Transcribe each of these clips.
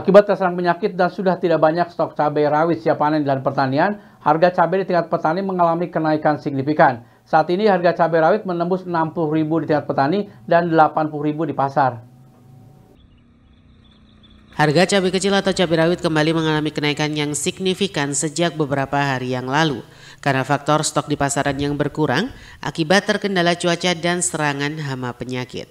Akibat terserang penyakit dan sudah tidak banyak stok cabai rawit siap panen dan pertanian, harga cabai di tingkat petani mengalami kenaikan signifikan. Saat ini harga cabai rawit menembus Rp60.000 di tingkat petani dan Rp80.000 di pasar. Harga cabai kecil atau cabai rawit kembali mengalami kenaikan yang signifikan sejak beberapa hari yang lalu karena faktor stok di pasaran yang berkurang akibat terkendala cuaca dan serangan hama penyakit.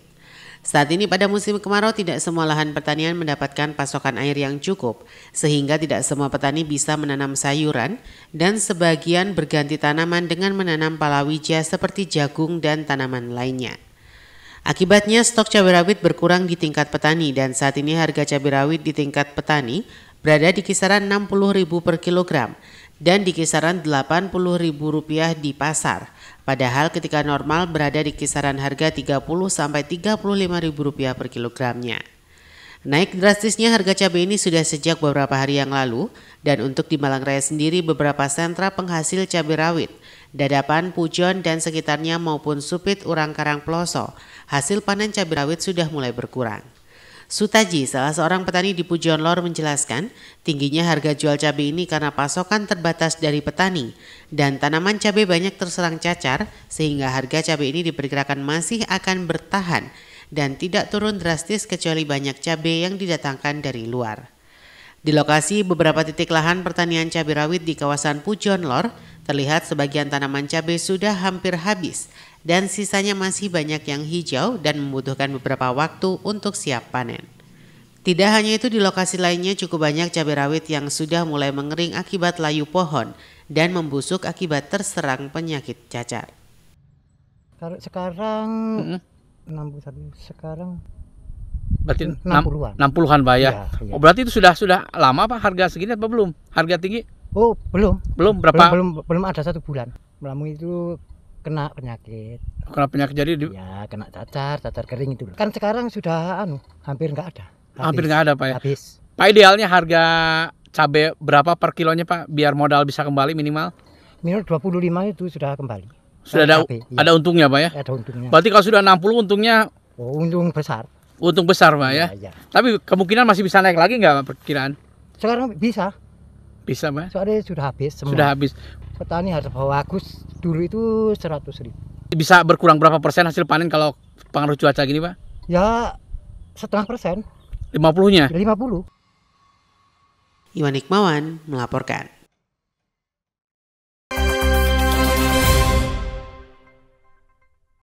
Saat ini pada musim kemarau tidak semua lahan pertanian mendapatkan pasokan air yang cukup, sehingga tidak semua petani bisa menanam sayuran dan sebagian berganti tanaman dengan menanam palawija seperti jagung dan tanaman lainnya. Akibatnya stok cabai rawit berkurang di tingkat petani dan saat ini harga cabai rawit di tingkat petani berada di kisaran 60000 per kilogram, dan di kisaran Rp80.000 di pasar. Padahal ketika normal berada di kisaran harga rp 30000 rp 35000 per kilogramnya. Naik drastisnya harga cabai ini sudah sejak beberapa hari yang lalu dan untuk di Malang Raya sendiri beberapa sentra penghasil cabai rawit, Dadapan, Pujon, dan sekitarnya maupun Supit, Urang Karang Peloso, hasil panen cabai rawit sudah mulai berkurang. Sutaji, salah seorang petani di Pujon Lor menjelaskan, tingginya harga jual cabai ini karena pasokan terbatas dari petani dan tanaman cabai banyak terserang cacar sehingga harga cabai ini diperkirakan masih akan bertahan dan tidak turun drastis kecuali banyak cabai yang didatangkan dari luar. Di lokasi beberapa titik lahan pertanian cabai rawit di kawasan Pujon Lor, terlihat sebagian tanaman cabai sudah hampir habis dan sisanya masih banyak yang hijau dan membutuhkan beberapa waktu untuk siap panen. Tidak hanya itu di lokasi lainnya cukup banyak cabai rawit yang sudah mulai mengering akibat layu pohon dan membusuk akibat terserang penyakit cacar. Sekarang hmm. sekarang berarti 60-an. 60-an Pak ya. ya, ya. Oh, berarti itu sudah sudah lama Pak harga segini apa belum? Harga tinggi? Oh, belum. Belum berapa? Belum belum, belum ada satu bulan. Melamun itu kena penyakit. Kena penyakit jadi di... ya kena cacar, cacar kering itu. Kan sekarang sudah anu hampir nggak ada. Habis. Hampir nggak ada Pak ya. Habis. Pak idealnya harga cabai berapa per kilonya Pak biar modal bisa kembali minimal? Minimal 25 itu sudah kembali. Sudah ada iya. ada untungnya Pak ya? Ada untungnya. Berarti kalau sudah 60 untungnya Oh, untung besar. Untung besar pak ya. ya, ya. Tapi kemungkinan masih bisa naik lagi nggak perkiraan? Sekarang bisa. Bisa pak? Ya? Soalnya sudah habis. Semua. Sudah habis. Petani harus bawa bagus. Dulu itu seratus ribu. Bisa berkurang berapa persen hasil panen kalau pengaruh cuaca gini pak? Ya setengah persen. Lima puluhnya? Lima puluh. Iwan Ikmawan melaporkan.